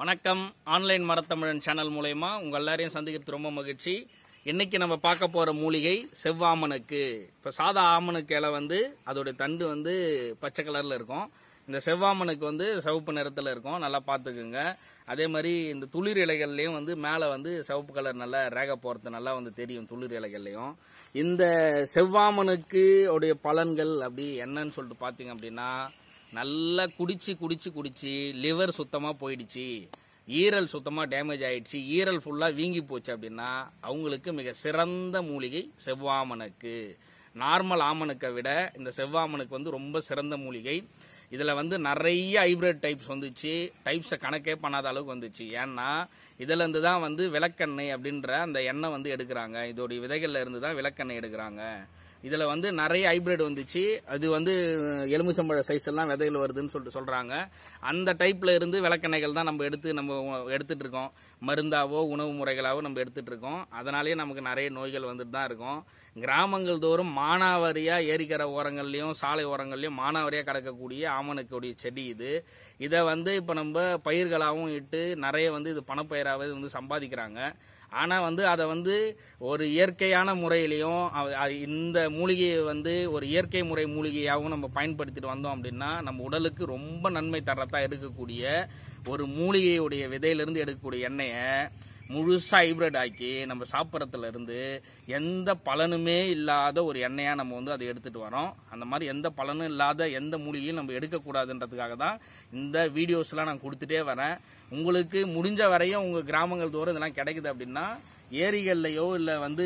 வணக்கம் online மரத்தமிழன் channel மூலயமா உங்கள் எல்லாரையும் சந்திக்கிறது ரொம்ப மகிழ்ச்சி இன்றைக்கி நம்ம பார்க்க போகிற மூலிகை செவ்வாமனுக்கு இப்போ சாதா ஆமனுக்கு இலை வந்து அதோடைய தண்டு வந்து பச்சை கலரில் இருக்கும் இந்த செவ்வாமனுக்கு வந்து சிவப்பு நிறத்தில் இருக்கும் நல்லா பார்த்துக்குங்க அதே மாதிரி இந்த துளிர் இலைகள்லேயும் வந்து மேலே வந்து சிவப்பு கலர் நல்லா ரேக போகிறது நல்லா வந்து தெரியும் துளிர் இலைகள்லேயும் இந்த செவ்வாமனுக்கு உடைய பலன்கள் அப்படி என்னன்னு சொல்லிட்டு பார்த்தீங்க அப்படின்னா நல்லா குடிச்சு குடிச்சு குடிச்சு லிவர் சுத்தமாக போயிடுச்சு ஈரல் சுத்தமாக டேமேஜ் ஆயிடுச்சு ஈரல் ஃபுல்லாக வீங்கி போச்சு அப்படின்னா அவங்களுக்கு மிக சிறந்த மூலிகை செவ்வாமனுக்கு நார்மல் ஆமனுக்கை விட இந்த செவ்வாமனுக்கு வந்து ரொம்ப சிறந்த மூலிகை இதில் வந்து நிறைய ஹைப்ரிட் டைப்ஸ் வந்துச்சு டைப்ஸை கணக்கே பண்ணாத அளவுக்கு வந்துச்சு ஏன்னா இதுலேருந்து தான் வந்து விளக்கெண்ணெய் அப்படின்ற அந்த எண்ணெய் வந்து எடுக்கிறாங்க இதோடைய விதைகளில் இருந்து தான் விளக்கெண்ணெய் எடுக்கிறாங்க இதில் வந்து நிறைய ஹைப்ரிட் வந்துச்சு அது வந்து எலுமிச்சம்பழ சைஸ் எல்லாம் விதைகள் வருதுன்னு சொல்லிட்டு சொல்கிறாங்க அந்த டைப்பில் இருந்து விளக்கெண்ணெய்கள் தான் நம்ம எடுத்து நம்ம எடுத்துகிட்டு இருக்கோம் மருந்தாவோ உணவு முறைகளாவோ நம்ம எடுத்துகிட்டு இருக்கோம் அதனாலேயே நமக்கு நிறைய நோய்கள் வந்துட்டு தான் இருக்கும் கிராமங்கள் தோறும் மானாவரியா ஏரிக்கரை ஓரங்கள்லயும் சாலை ஓரங்கள்லயும் மானாவரியா கிடக்கக்கூடிய ஆமணக்கூடிய செடி இது இதை வந்து இப்போ நம்ம பயிர்களாகவும் இட்டு நிறைய வந்து இது பணப்பயிராகவே வந்து சம்பாதிக்கிறாங்க ஆனால் வந்து அதை வந்து ஒரு இயற்கையான முறையிலையும் இந்த மூலிகையை வந்து ஒரு இயற்கை முறை மூலிகையாகவும் நம்ம பயன்படுத்திட்டு வந்தோம் அப்படின்னா நம்ம உடலுக்கு ரொம்ப நன்மை தரத்தான் எடுக்கக்கூடிய ஒரு மூலிகையுடைய விதையிலிருந்து எடுக்கக்கூடிய எண்ணெயை முழுசாக ஹைப்ரிட் ஆக்கி நம்ம சாப்பிட்றதுல இருந்து எந்த பலனுமே இல்லாத ஒரு எண்ணெயாக நம்ம வந்து அதை எடுத்துகிட்டு வரோம் அந்த மாதிரி எந்த பலனும் இல்லாத எந்த மூலிகையும் நம்ம எடுக்கக்கூடாதுன்றதுக்காக தான் இந்த வீடியோஸ்லாம் நான் கொடுத்துட்டே வரேன் உங்களுக்கு முடிஞ்ச வரையும் உங்கள் கிராமங்கள் தோறும் இதெல்லாம் கிடைக்குது அப்படின்னா ஏரிகள்லையோ இல்லை வந்து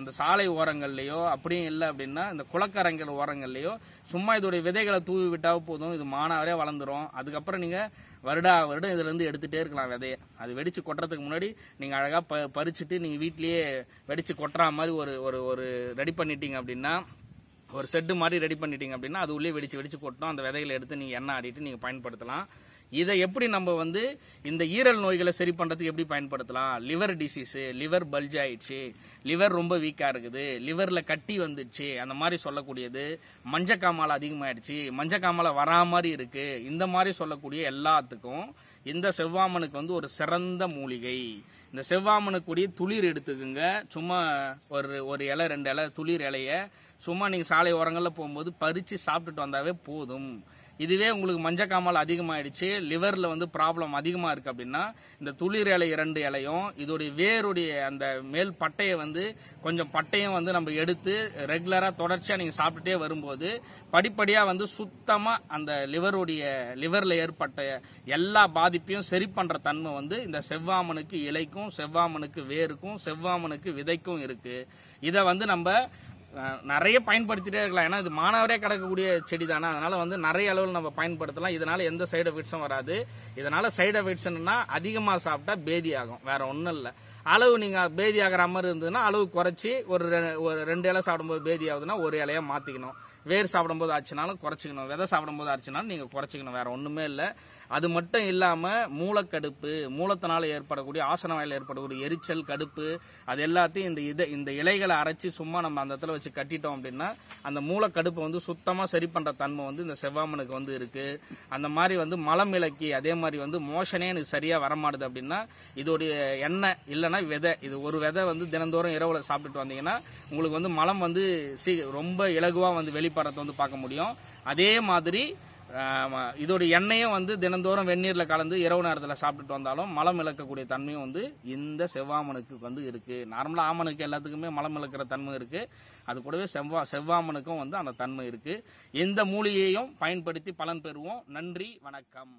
இந்த சாலை ஓரங்கள்லையோ அப்படியும் இல்லை அப்படின்னா இந்த குளக்கரங்கள் ஓரங்கள்லயோ சும்மா இதோடைய விதைகளை தூவி விட்டால் போதும் இது மானாவரே வளர்ந்துரும் அதுக்கப்புறம் நீங்கள் வருடா வருடம் இதுலேருந்து எடுத்துகிட்டே இருக்கலாம் விதைய அது வெடித்து கொட்டுறதுக்கு முன்னாடி நீங்கள் அழகாக ப பறிச்சுட்டு நீங்கள் வீட்லயே வெடித்து கொட்டுற மாதிரி ஒரு ஒரு ஒரு ரெடி பண்ணிட்டீங்க அப்படின்னா ஒரு செட்டு மாதிரி ரெடி பண்ணிட்டீங்க அப்படின்னா அது உள்ளே வெடித்து வெடிச்சு கொட்டணும் அந்த விதைகளை எடுத்து நீங்கள் எண்ணெய் ஆடிட்டு நீங்கள் பயன்படுத்தலாம் இதை எப்படி நம்ம வந்து இந்த ஈரல் நோய்களை சரி பண்ணுறதுக்கு எப்படி பயன்படுத்தலாம் லிவர் டிசீஸு லிவர் பல்ஜ் ஆயிடுச்சு லிவர் ரொம்ப வீக்காக இருக்குது லிவரில் கட்டி வந்துடுச்சு அந்த மாதிரி சொல்லக்கூடியது மஞ்சக்காமாலை அதிகமாகிடுச்சு மஞ்சக்காமலை வரா மாதிரி இருக்குது இந்த மாதிரி சொல்லக்கூடிய எல்லாத்துக்கும் இந்த செவ்வாமனுக்கு வந்து ஒரு சிறந்த மூலிகை இந்த செவ்வாமனுக்குரிய துளிர் எடுத்துக்குங்க சும்மா ஒரு ஒரு இலை ரெண்டு இலை துளிர் இலைய சும்மா நீங்கள் சாலை ஓரங்களில் போகும்போது பறித்து சாப்பிட்டுட்டு வந்தாவே போதும் இதுவே உங்களுக்கு மஞ்சக்காமல் அதிகமாயிடுச்சு லிவரில் வந்து ப்ராப்ளம் அதிகமாக இருக்குது அப்படின்னா இந்த துளிர் இலை இரண்டு இலையும் இதோடைய வேருடைய அந்த மேல் பட்டையை வந்து கொஞ்சம் பட்டையும் வந்து நம்ம எடுத்து ரெகுலராக தொடர்ச்சியாக நீங்கள் சாப்பிட்டுட்டே வரும்போது படிப்படியாக வந்து சுத்தமாக அந்த லிவருடைய லிவரில் ஏற்பட்ட எல்லா பாதிப்பையும் சரி பண்ணுற தன்மை வந்து இந்த செவ்வாமனுக்கு இலைக்கும் செவ்வாமனுக்கு வேருக்கும் செவ்வாமனுக்கு விதைக்கும் இருக்குது இதை வந்து நம்ம நிறைய பயன்படுத்திட்டே இருக்கலாம் ஏன்னா இது மாணவரே கிடக்கக்கூடிய செடி தானே அதனால வந்து நிறைய அளவில் நம்ம பயன்படுத்தலாம் இதனால எந்த சைடு எஃபெக்ட்ஸும் வராது இதனால சைடு எஃபெக்ட்ஸ்னா அதிகமாக சாப்பிட்டா பேதி ஆகும் வேற ஒன்றும் இல்லை அளவு நீங்க பேதி ஆகிற மாதிரி இருந்ததுன்னா அளவு குறைச்சி ஒரு ஒரு ரெண்டு இலை சாப்பிடும்போது பேதி ஆகுதுன்னா ஒரு இலையா மாத்திக்கணும் வேர் சாப்பிடும்போது ஆச்சுனாலும் குறைச்சிக்கணும் விதை சாப்பிடும்போது ஆச்சுனாலும் நீங்க குறைச்சிக்கணும் வேற ஒண்ணுமே இல்லை அது மட்டும் இல்லாமல் மூலக்கடுப்பு மூலத்தினால் ஏற்படக்கூடிய ஆசன வாயில் ஏற்படக்கூடிய எரிச்சல் கடுப்பு அது எல்லாத்தையும் இந்த இதை இந்த இலைகளை அரைச்சி சும்மா நம்ம அந்த இடத்துல வச்சு கட்டிட்டோம் அப்படின்னா அந்த மூலக்கடுப்பு வந்து சுத்தமாக சரி பண்ணுற தன்மை வந்து இந்த செவ்வாமனுக்கு வந்து இருக்குது அந்த மாதிரி வந்து மலம் இலக்கி அதே மாதிரி வந்து மோஷனே எனக்கு சரியாக வரமாடுது அப்படின்னா இதோடைய எண்ணெய் இல்லைன்னா விதை இது ஒரு விதை வந்து தினந்தோறும் இரவில் சாப்பிட்டுட்டு வந்தீங்கன்னா உங்களுக்கு வந்து மலம் வந்து சீ ரொம்ப இலகுவாக வந்து வெளிப்படுறத வந்து பார்க்க முடியும் அதே மாதிரி இதோட எண்ணெயும் வந்து தினந்தோறும் வெந்நீரில் கலந்து இரவு நேரத்தில் சாப்பிட்டுட்டு வந்தாலும் மலம் இழக்கக்கூடிய தன்மையும் வந்து இந்த செவ்வாமனுக்கு வந்து இருக்குது நார்மலாக ஆமனுக்கு எல்லாத்துக்குமே மலம் இழக்கிற தன்மை இருக்குது அது கூடவே செவ்வா செவ்வாமனுக்கும் வந்து அந்த தன்மை இருக்குது எந்த மூலிகையையும் பயன்படுத்தி பலன் பெறுவோம் நன்றி வணக்கம்